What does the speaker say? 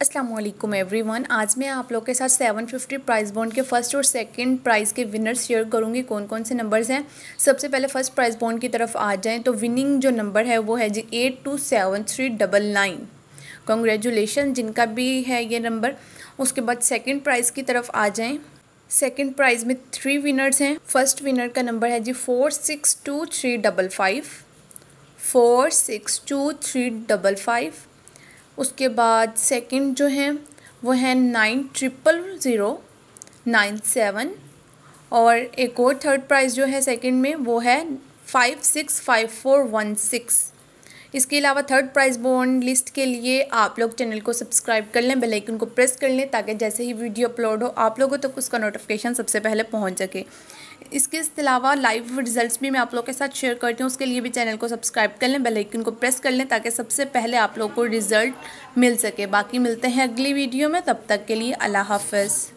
Aslam everyone आज मैं आप लोग के साथ 750 प्राइस बॉन्ड के फर्स्ट और सेकंड प्राइस के विनर्स शेयर करूंगी कौन कौन से नंबर्स हैं सबसे पहले फर्स्ट प्राइस बॉन्ड की तरफ आ जाएं तो विनिंग जो नंबर है वो है जी eight two seven three double nine congratulation जिनका भी है ये नंबर उसके बाद सेकेंड प्राइज़ की तरफ आ जाएँ सेकेंड प्राइज़ में थ्री विनर्स हैं फर्स्ट विनर का नंबर है जी four six two three double five four six two three double five उसके बाद सेकंड जो है वो है nine triple zero nine seven और एक और थर्ड प्राइज़ जो है सेकंड में वो है five six five four one six इसके अलावा थर्ड प्राइज़ बॉन्ड लिस्ट के लिए आप लोग चैनल को सब्सक्राइब कर लें बेलाइकन को प्रेस कर लें ताकि जैसे ही वीडियो अपलोड हो आप लोगों तक तो उसका नोटिफिकेशन सबसे पहले पहुँच सके इसके अलावा लाइव रिजल्ट्स भी मैं आप लोगों के साथ शेयर करती हूँ उसके लिए भी चैनल को सब्सक्राइब कर लें बेलाइकन को प्रेस कर लें ताकि सबसे पहले आप लोगों को रिज़ल्ट मिल सके बाकी मिलते हैं अगली वीडियो में तब तक के लिए अल्लाह हाफ